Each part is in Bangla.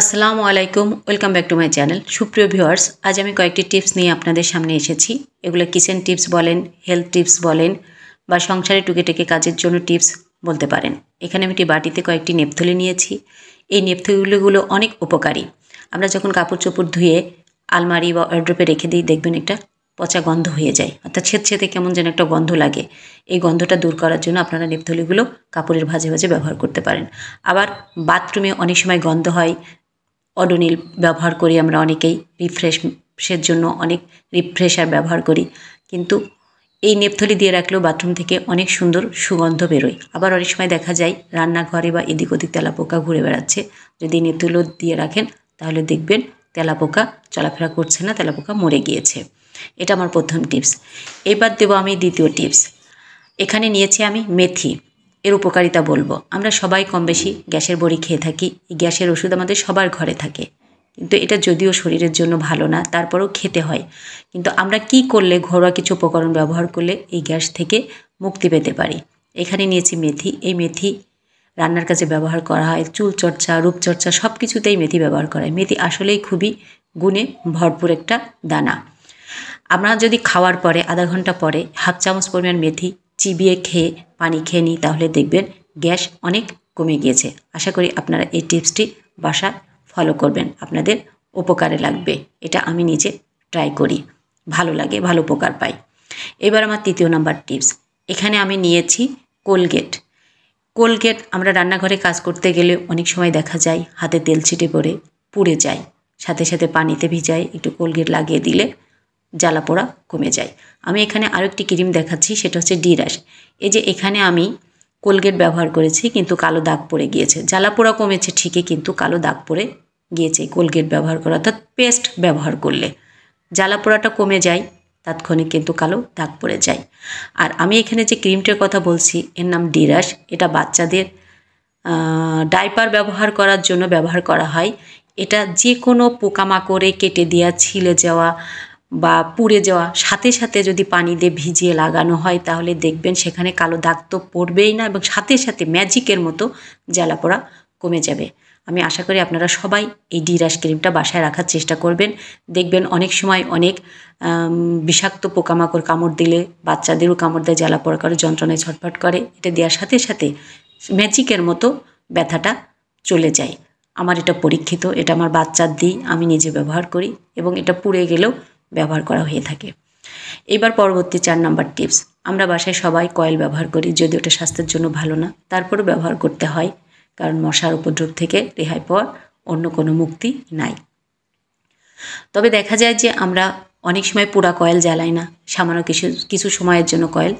আসসালামু আলাইকুম welcome back to my channel সুপ্রিয় ভিউয়ার্স আজ আমি কয়েকটি টিপস নিয়ে আপনাদের সামনে এসেছি এগুলো কিচেন টিপস বলেন হেলথ টিপস বলেন বা সংসারে টুকে টেকে কাজের জন্য টিপস বলতে পারেন এখানে আমি একটি বাটিতে কয়েকটি নেপথলি নিয়েছি এই নেপথলিগুলো অনেক উপকারী আমরা যখন কাপড় চোপড় ধুয়ে আলমারি বা ওয়ার্ড্রোপে রেখে দিই দেখবেন একটা পচা গন্ধ হয়ে যায় অর্থাৎ ছেদ ছেদে কেমন যেন একটা গন্ধ লাগে এই গন্ধটা দূর করার জন্য আপনারা নেপথলিগুলো কাপড়ের ভাজে ভাজে ব্যবহার করতে পারেন আবার বাথরুমে অনেক সময় গন্ধ হয় অডোনিল ব্যবহার করি আমরা অনেকেই রিফ্রেশের জন্য অনেক রিফ্রেশার ব্যবহার করি কিন্তু এই নেপথলি দিয়ে রাখলেও বাথরুম থেকে অনেক সুন্দর সুগন্ধ বেরোয় আবার অনেক সময় দেখা যায় রান্নাঘরে বা এদিক ওদিক তেলাপোকা ঘুরে বেড়াচ্ছে যদি নেপথুলো দিয়ে রাখেন তাহলে দেখবেন তেলাপোকা চলাফেরা করছে না তেলাপোকা মরে গিয়েছে এটা আমার প্রথম টিপস এবার দেবো আমি দ্বিতীয় টিপস এখানে নিয়েছি আমি মেথি এর উপকারিতা বলবো আমরা সবাই কম বেশি গ্যাসের বড়ি খেয়ে থাকি এই গ্যাসের ওষুধ আমাদের সবার ঘরে থাকে কিন্তু এটা যদিও শরীরের জন্য ভালো না তারপরেও খেতে হয় কিন্তু আমরা কি করলে ঘরোয়া কিছু উপকরণ ব্যবহার করলে এই গ্যাস থেকে মুক্তি পেতে পারি এখানে নিয়েছি মেথি এই মেথি রান্নার কাজে ব্যবহার করা হয় চুল চর্চা রূপচর্চা সব কিছুতেই মেথি ব্যবহার করা হয় মেথি আসলেই খুবই গুণে ভরপুর একটা দানা আমরা যদি খাওয়ার পরে আধা ঘন্টা পরে হাফ চামচ পরিমাণ মেথি চিবিয়ে খেয়ে পানি খেয়ে নিই তাহলে দেখবেন গ্যাস অনেক কমে গিয়েছে আশা করি আপনারা এই টিপসটি বাসা ফলো করবেন আপনাদের উপকারে লাগবে এটা আমি নিজে ট্রাই করি ভালো লাগে ভালো উপকার পাই এবার আমার তৃতীয় নাম্বার টিপস এখানে আমি নিয়েছি কোলগেট কোলগেট আমরা রান্নাঘরে কাজ করতে গেলে অনেক সময় দেখা যায় হাতে তেল ছিটে পড়ে পুড়ে যায় সাথে সাথে পানিতে ভিজায় একটু কোলগেট লাগিয়ে দিলে জ্বালা পোড়া কমে যায় আমি এখানে আরও একটি ক্রিম দেখাচ্ছি সেটা হচ্ছে ডিরাস এই যে এখানে আমি কোলগেট ব্যবহার করেছি কিন্তু কালো দাগ পড়ে গিয়েছে জ্বালা পোড়া কমেছে ঠিকই কিন্তু কালো দাগ পড়ে গিয়েছে কোলগেট ব্যবহার করা অর্থাৎ পেস্ট ব্যবহার করলে জ্বালা পোড়াটা কমে যায় তাৎক্ষণিক কিন্তু কালো দাগ পড়ে যায় আর আমি এখানে যে ক্রিমটার কথা বলছি এর নাম ডিরাস এটা বাচ্চাদের ডাইপার ব্যবহার করার জন্য ব্যবহার করা হয় এটা যে কোনো পোকামাকড়ে কেটে দেওয়া ছিলে যাওয়া বা পুড়ে যাওয়া সাথে সাথে যদি পানি দিয়ে ভিজিয়ে লাগানো হয় তাহলে দেখবেন সেখানে কালো দাগ তো পড়বেই না এবং সাথে সাথে ম্যাজিকের মতো জ্বালা পোড়া কমে যাবে আমি আশা করি আপনারা সবাই এই ডিরাস ক্রিমটা বাসায় রাখার চেষ্টা করবেন দেখবেন অনেক সময় অনেক বিষাক্ত পোকামাকড় কামড় দিলে বাচ্চাদেরও কামড় দেয় জ্বালা পোড়া করে যন্ত্রণায় ছটফট করে এটা দেওয়ার সাথে সাথে ম্যাজিকের মতো ব্যথাটা চলে যায় আমার এটা পরীক্ষিত এটা আমার বাচ্চার দিই আমি নিজে ব্যবহার করি এবং এটা পুড়ে গেলেও ব্যবহার করা হয়ে থাকে এবার পরবর্তী চার নাম্বার টিপস আমরা বাসায় সবাই কয়েল ব্যবহার করি যদি ওটা স্বাস্থ্যের জন্য ভালো না তারপরও ব্যবহার করতে হয় কারণ মশার উপদ্রব থেকে রেহাই পাওয়ার অন্য কোনো মুক্তি নাই তবে দেখা যায় যে আমরা অনেক সময় পুরা কয়েল জ্বালাই না সামান্য কিছু কিছু সময়ের জন্য কয়েল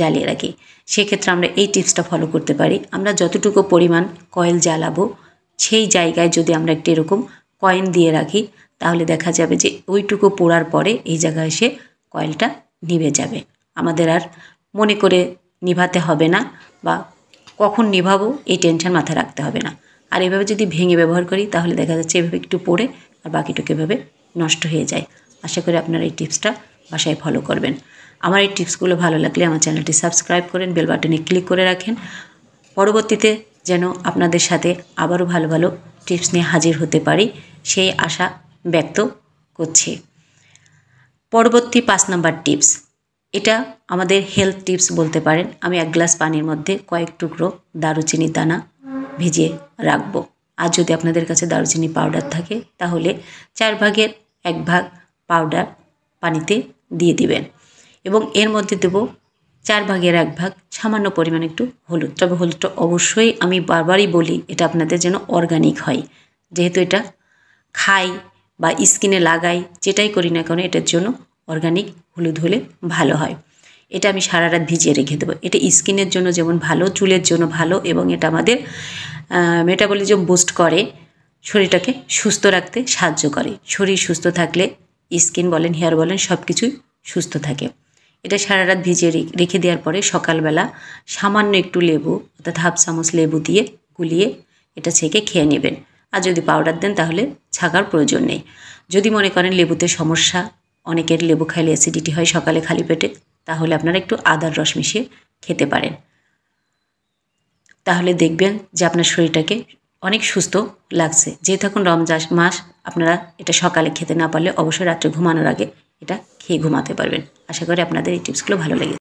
জ্বালিয়ে রাখি সেক্ষেত্রে আমরা এই টিপসটা ফলো করতে পারি আমরা যতটুকু পরিমাণ কয়েল জ্বালাবো সেই জায়গায় যদি আমরা একটি এরকম কয়েন দিয়ে রাখি তাহলে দেখা যাবে যে ওইটুকু পোড়ার পরে এই জায়গায় এসে কয়েলটা নিভে যাবে আমাদের আর মনে করে নিভাতে হবে না বা কখন নিভাবো এই টেনশন মাথায় রাখতে হবে না আর এভাবে যদি ভেঙে ব্যবহার করি তাহলে দেখা যাচ্ছে এভাবে একটু পড়ে আর বাকিটুকু এভাবে নষ্ট হয়ে যায় আশা করি আপনারা এই টিপসটা বাসায় ফলো করবেন আমার এই টিপসগুলো ভালো লাগলে আমার চ্যানেলটি সাবস্ক্রাইব করেন বেল বাটনে ক্লিক করে রাখেন পরবর্তীতে যেন আপনাদের সাথে আবারও ভালো ভালো টিপস নিয়ে হাজির হতে পারি সেই আশা ব্যক্ত করছে পরবর্তী পাঁচ নম্বর টিপস এটা আমাদের হেলথ টিপস বলতে পারেন আমি এক গ্লাস পানির মধ্যে কয়েক টুকরো দারুচিনি দানা ভিজিয়ে রাখব আর যদি আপনাদের কাছে দারুচিনি পাউডার থাকে তাহলে চার ভাগের এক ভাগ পাউডার পানিতে দিয়ে দিবেন এবং এর মধ্যে দেব চার ভাগের এক ভাগ সামান্য পরিমাণ একটু হলুদ তবে হলুদটা অবশ্যই আমি বারবারই বলি এটা আপনাদের যেন অর্গানিক হয় যেহেতু এটা খাই বা স্কিনে লাগাই যেটাই করি না কেন এটার জন্য অর্গানিক হলুদ হলে ভালো হয় এটা আমি সারা রাত ভিজিয়ে রেখে দেবো এটা স্কিনের জন্য যেমন ভালো চুলের জন্য ভালো এবং এটা আমাদের মেটাবলিজম বুস্ট করে শরীরটাকে সুস্থ রাখতে সাহায্য করে শরীর সুস্থ থাকলে স্কিন বলেন হেয়ার বলেন সব কিছুই সুস্থ থাকে এটা সারা রাত ভিজিয়ে রেখে দেওয়ার পরে সকালবেলা সামান্য একটু লেবু অর্থাৎ হাফ চামচ লেবু দিয়ে গুলিয়ে এটা ছেঁকে খেয়ে নেবেন আর যদি পাউডার দেন তাহলে ছাকার প্রয়োজন নেই যদি মনে করেন লেবুতে সমস্যা অনেকের লেবু খাইলে অ্যাসিডিটি হয় সকালে খালি পেটে তাহলে আপনারা একটু আদার রস মিশিয়ে খেতে পারেন তাহলে দেখবেন যে আপনার শরীরটাকে অনেক সুস্থ লাগছে যেহেতু এখন রমজান মাস আপনারা এটা সকালে খেতে না পারলে অবশ্যই রাত্রে ঘুমানোর আগে এটা খেয়ে ঘুমাতে পারবেন আশা করি আপনাদের এই টিপসগুলো ভালো লেগেছে